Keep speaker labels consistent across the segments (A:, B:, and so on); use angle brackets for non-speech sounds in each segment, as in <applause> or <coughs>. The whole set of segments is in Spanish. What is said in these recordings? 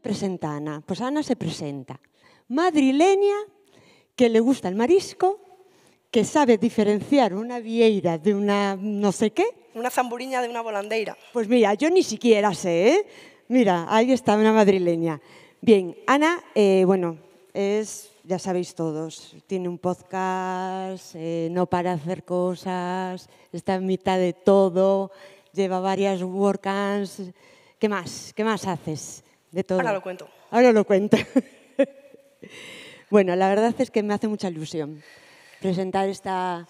A: presenta Ana? Pues Ana se presenta. Madrileña, que le gusta el marisco, que sabe diferenciar una vieira de una no sé qué. Una zamburiña de una volandeira. Pues mira, yo ni siquiera sé, ¿eh? Mira, ahí está una madrileña. Bien, Ana, eh, bueno, es, ya sabéis todos, tiene un podcast, eh, no para hacer cosas, está en mitad de todo, lleva varias work ¿Qué más? ¿Qué más haces? Ahora lo cuento. Ahora lo cuento. <laughs> bueno, la verdad es que me hace mucha ilusión presentar esta...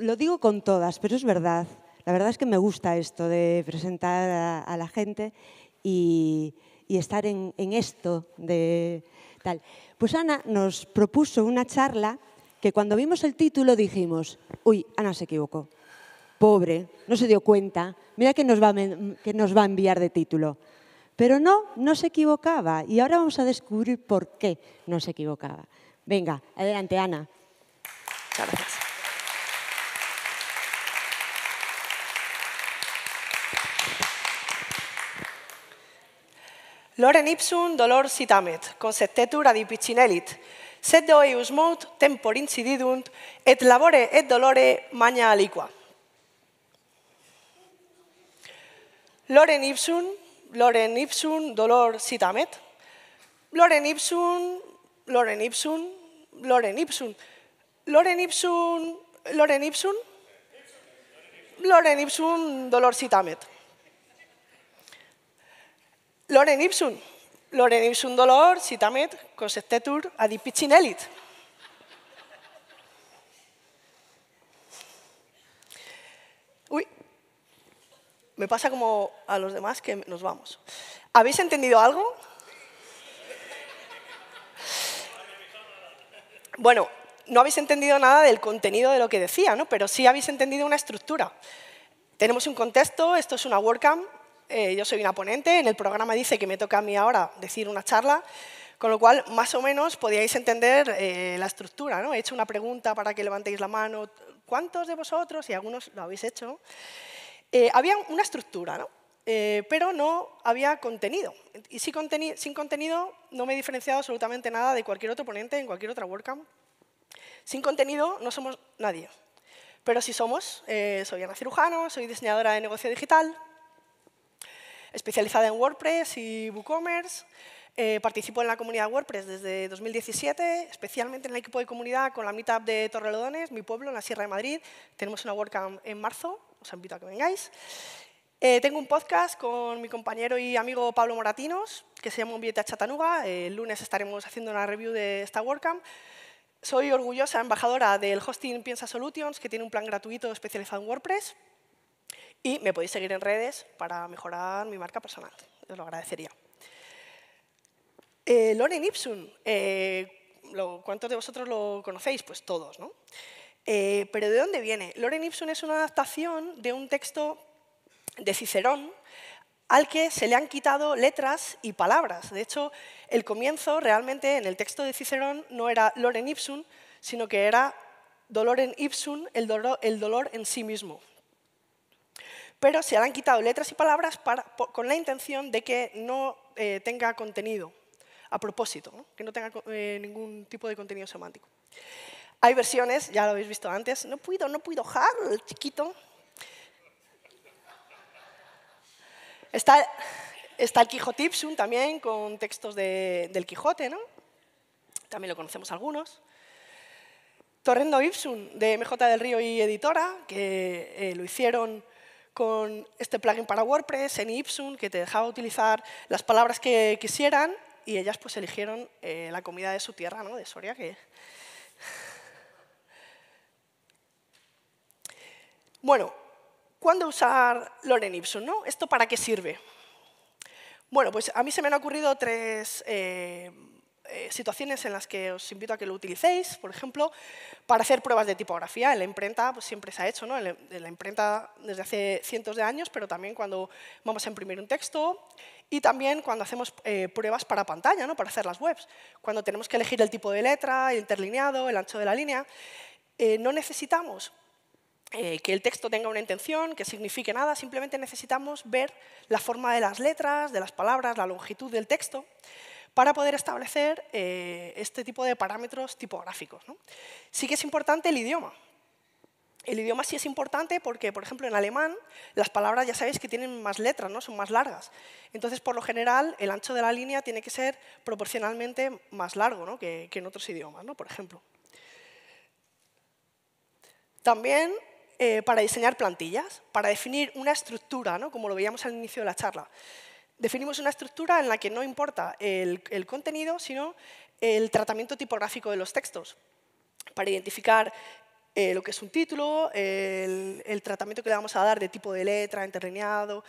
A: Lo, digo con todas, pero es verdad. La verdad es que me gusta esto de presentar a, la gente y, estar en, esto de tal. Pues Ana nos propuso una charla que cuando vimos el título dijimos, uy, Ana se equivocó, pobre, no se dio cuenta, mira que nos va a enviar de título. Pero no, no se equivocaba. Y ahora vamos a descubrir por qué no se equivocaba. Venga, adelante, Ana. Gracias.
B: Loren ipsum dolor sitamet, conceptetur adipicinelit, sed oeus tempor incididunt, et labore et dolore magna aliqua. Loren ipsum Loren Ipsun, Dolor Zitamet. Loren Ipsun, Loren Ipsun, Loren Ipsun. Loren Ipsun, Loren Ipsun, Loren Ipsun, Dolor Zitamet. Loren Ipsun, Loren Ipsun, Dolor Zitamet, Kosektetur, Adipitzin Elit. Me pasa como a los demás que nos vamos. ¿Habéis entendido algo? Bueno, no habéis entendido nada del contenido de lo que decía, pero sí habéis entendido una estructura. Tenemos un contexto, esto es una WordCamp, eh, yo soy una ponente, en el programa dice que me toca a mí ahora decir una charla, con lo cual más o menos podíais entender eh, la estructura. ¿no? He hecho una pregunta para que levantéis la mano, ¿cuántos de vosotros? Y algunos lo habéis hecho. Eh, había una estructura, eh, pero no había contenido. Y sin, contenido no me he diferenciado absolutamente nada de cualquier otro ponente en cualquier otra WordCamp. Sin contenido no somos nadie. Pero si somos, eh, soy Ana Cirujano, soy diseñadora de negocio digital, especializada en WordPress y WooCommerce. participo en la comunidad WordPress desde 2017, especialmente en el equipo de comunidad con la Meetup de Torrelodones, mi pueblo, en la Sierra de Madrid. Tenemos una WordCamp en marzo os invito a que vengáis. Eh, tengo un podcast con mi compañero y amigo Pablo Moratinos, que se llama Un billete a Chatanuga. el lunes estaremos haciendo una review de esta WordCamp. Soy orgullosa embajadora del hosting Piensa Solutions, que tiene un plan gratuito especializado en WordPress. Y me podéis seguir en redes para mejorar mi marca personal. Os lo agradecería. Eh, Loren eh, ¿Cuántos de vosotros lo conocéis? Pues todos, ¿no? Eh, pero ¿de dónde viene? Loren Ipsum es una adaptación de un texto de Cicerón al que se le han quitado letras y palabras. De hecho, el comienzo realmente en el texto de Cicerón no era Loren Ipsum, sino que era dolor en Ipsum, el dolor, en sí mismo. Pero se le han quitado letras y palabras con la intención de que no eh, tenga contenido, a propósito, que no tenga eh, ningún tipo de contenido semántico. Hay versiones, ya lo habéis visto antes, no puedo, no puedo, el chiquito. Está, está el Quijotipsum también, con textos de, del Quijote, ¿no? También lo conocemos algunos. Torrendo Ipsum, de MJ del Río y Editora, que eh, lo hicieron con este plugin para WordPress, en Ipsum, que te dejaba utilizar las palabras que quisieran y ellas pues eligieron eh, la comida de su tierra, ¿no? de Soria, que Bueno, ¿cuándo usar Loren Ipsum? ¿Esto para qué sirve? Bueno, pues a mí se me han ocurrido tres eh, eh, situaciones en las que os invito a que lo utilicéis, por ejemplo, para hacer pruebas de tipografía. En la imprenta pues, siempre se ha hecho, ¿no? en la imprenta desde hace cientos de años, pero también cuando vamos a imprimir un texto y también cuando hacemos eh, pruebas para pantalla, ¿no? para hacer las webs, cuando tenemos que elegir el tipo de letra, el interlineado, el ancho de la línea. no necesitamos eh, que el texto tenga una intención, que signifique nada, simplemente necesitamos ver la forma de las letras, de las palabras, la longitud del texto, para poder establecer eh, este tipo de parámetros tipográficos. Sí que es importante el idioma. El idioma sí es importante porque, por ejemplo, en alemán las palabras ya sabéis que tienen más letras, ¿no? son más largas. Entonces, por lo general, el ancho de la línea tiene que ser proporcionalmente más largo que, en otros idiomas, por ejemplo. También eh, para diseñar plantillas, para definir una estructura, ¿no? como lo veíamos al inicio de la charla. Definimos una estructura en la que no importa el, contenido, sino el tratamiento tipográfico de los textos, para identificar eh, lo que es un título, el, tratamiento que le vamos a dar de tipo de letra, entrelineado,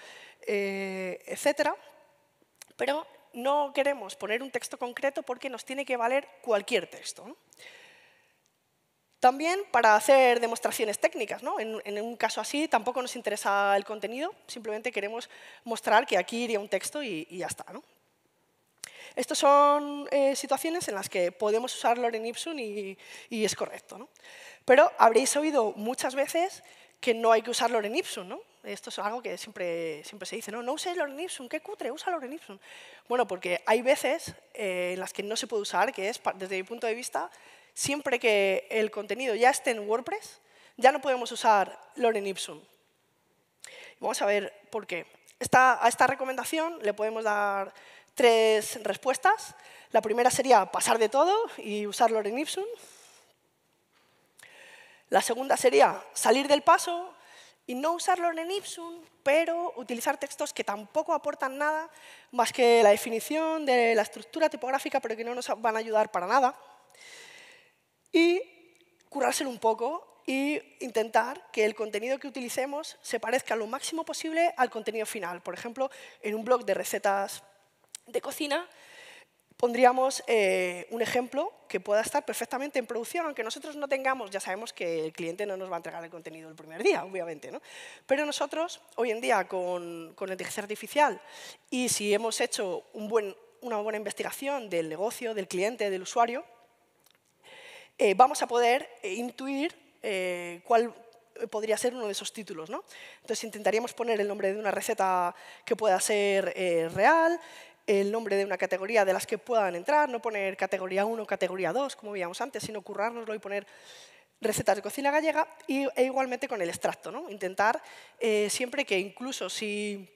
B: eh, etcétera. etc. Pero no queremos poner un texto concreto porque nos tiene que valer cualquier texto. También para hacer demostraciones técnicas. En, un caso así tampoco nos interesa el contenido, simplemente queremos mostrar que aquí iría un texto y, ya está. ¿no? Estas son eh, situaciones en las que podemos usar Lorem Ipsum y, y es correcto. Pero habréis oído muchas veces que no hay que usar Lorem Ipsum. ¿no? Esto es algo que siempre, siempre se dice, no, no uses Lorem Ipsum, qué cutre, usa Lorem Ipsum. Bueno, porque hay veces eh, en las que no se puede usar, que es, desde mi punto de vista, siempre que el contenido ya esté en WordPress, ya no podemos usar Loren Ipsum. Vamos a ver por qué. a esta recomendación le podemos dar tres respuestas. La primera sería pasar de todo y usar Loren Ipsum. La segunda sería salir del paso y no usar Loren Ipsum, pero utilizar textos que tampoco aportan nada más que la definición de la estructura tipográfica, pero que no nos van a ayudar para nada y currárselo un poco e intentar que el contenido que utilicemos se parezca lo máximo posible al contenido final. Por ejemplo, en un blog de recetas de cocina pondríamos eh, un ejemplo que pueda estar perfectamente en producción, aunque nosotros no tengamos, ya sabemos que el cliente no nos va a entregar el contenido el primer día, obviamente, ¿no? Pero nosotros, hoy en día, con, con la inteligencia artificial, y si hemos hecho una buena investigación del negocio, del cliente, del usuario, eh, vamos a poder eh, intuir eh, cuál podría ser uno de esos títulos. ¿no? Entonces intentaríamos poner el nombre de una receta que pueda ser real, el nombre de una categoría de las que puedan entrar, no poner categoría 1, categoría 2, como veíamos antes, sino currárnoslo y poner recetas de cocina gallega e igualmente con el extracto. ¿no? Intentar siempre que incluso si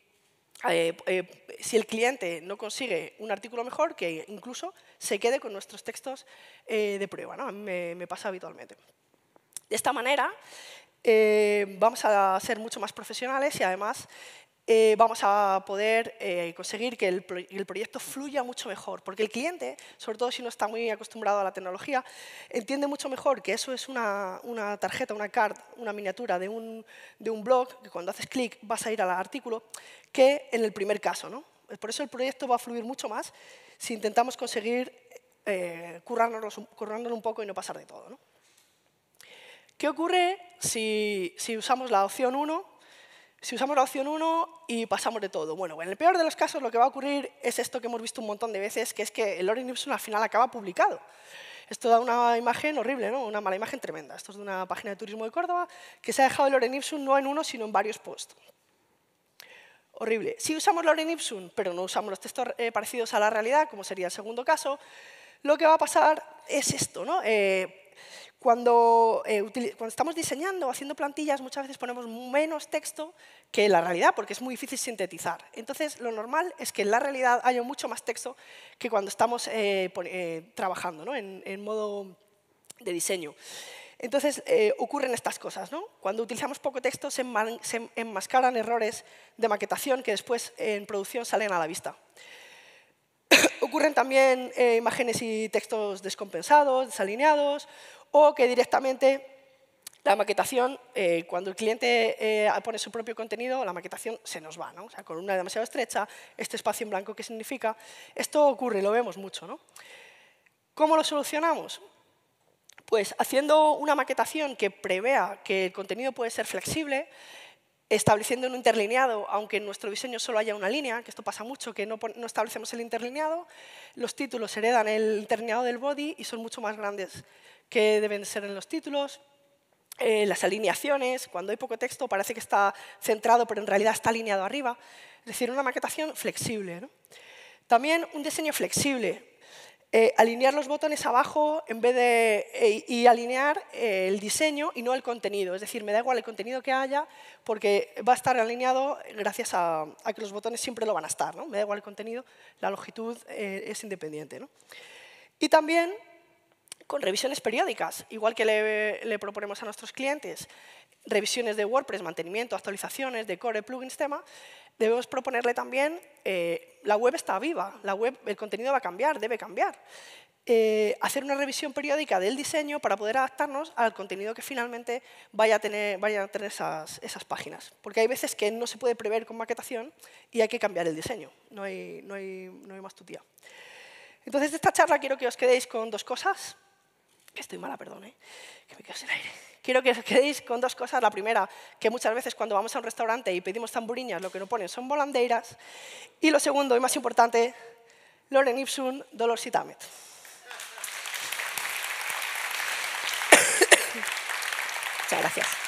B: eh, eh, si el cliente no consigue un artículo mejor, que incluso se quede con nuestros textos eh, de prueba. ¿no? me, pasa habitualmente. De esta manera, vamos a ser mucho más profesionales y además eh, vamos a poder eh, conseguir que el, proyecto fluya mucho mejor, porque el cliente, sobre todo si no está muy acostumbrado a la tecnología, entiende mucho mejor que eso es una, tarjeta, una card, una miniatura de un, blog, que cuando haces clic vas a ir al artículo, que en el primer caso. ¿no? Por eso el proyecto va a fluir mucho más si intentamos conseguir eh, un poco y no pasar de todo. ¿Qué ocurre si, si usamos la opción 1 si usamos la opción 1 y pasamos de todo. Bueno, en el peor de los casos lo que va a ocurrir es esto que hemos visto un montón de veces, que es que el Loren Ipsum al final acaba publicado. Esto da una imagen horrible, ¿no? una mala imagen tremenda. Esto es de una página de turismo de Córdoba que se ha dejado el Loren Ipsum no en uno, sino en varios posts. Horrible. Si usamos Loren Ipsum, pero no usamos los textos eh, parecidos a la realidad, como sería el segundo caso, lo que va a pasar es esto. ¿no? Eh, cuando, eh, cuando, estamos diseñando o haciendo plantillas, muchas veces ponemos menos texto que en la realidad, porque es muy difícil sintetizar. Entonces, lo normal es que en la realidad haya mucho más texto que cuando estamos eh, eh, trabajando ¿no? en, en, modo de diseño. Entonces, ocurren estas cosas. ¿no? Cuando utilizamos poco texto, se, enmascaran errores de maquetación que después en producción salen a la vista. Ocurren también eh, imágenes y textos descompensados, desalineados, o que directamente la maquetación, eh, cuando el cliente eh, pone su propio contenido, la maquetación se nos va, ¿no? O sea, con demasiado estrecha, este espacio en blanco, ¿qué significa? Esto ocurre, lo vemos mucho, ¿no? ¿Cómo lo solucionamos? Pues haciendo una maquetación que prevea que el contenido puede ser flexible, estableciendo un interlineado, aunque en nuestro diseño solo haya una línea, que esto pasa mucho, que no, establecemos el interlineado, los títulos heredan el interlineado del body y son mucho más grandes que deben ser en los títulos. Eh, las alineaciones, cuando hay poco texto parece que está centrado, pero en realidad está alineado arriba. Es decir, una maquetación flexible. También un diseño flexible. Eh, alinear los botones abajo en vez de, eh, y alinear eh, el diseño y no el contenido. Es decir, me da igual el contenido que haya porque va a estar alineado gracias a, que los botones siempre lo van a estar. ¿no? Me da igual el contenido, la longitud es independiente. Y también con revisiones periódicas, igual que le, proponemos a nuestros clientes revisiones de WordPress, mantenimiento, actualizaciones, de core, plugins, tema, debemos proponerle también, eh, la web está viva, la web, el contenido va a cambiar, debe cambiar. Eh, hacer una revisión periódica del diseño para poder adaptarnos al contenido que finalmente vaya a tener, vayan a tener esas, páginas. Porque hay veces que no se puede prever con maquetación y hay que cambiar el diseño. No hay, no hay, no hay más tutía. Entonces, de esta charla quiero que os quedéis con dos cosas que estoy mala, perdón, ¿eh? que me quedo sin aire. Quiero que os quedéis con dos cosas. La primera, que muchas veces cuando vamos a un restaurante y pedimos tamburiñas, lo que nos ponen son volandeiras. Y lo segundo, y más importante, Loren Ipsum, Dolor Sitamet. <coughs> Muchas gracias.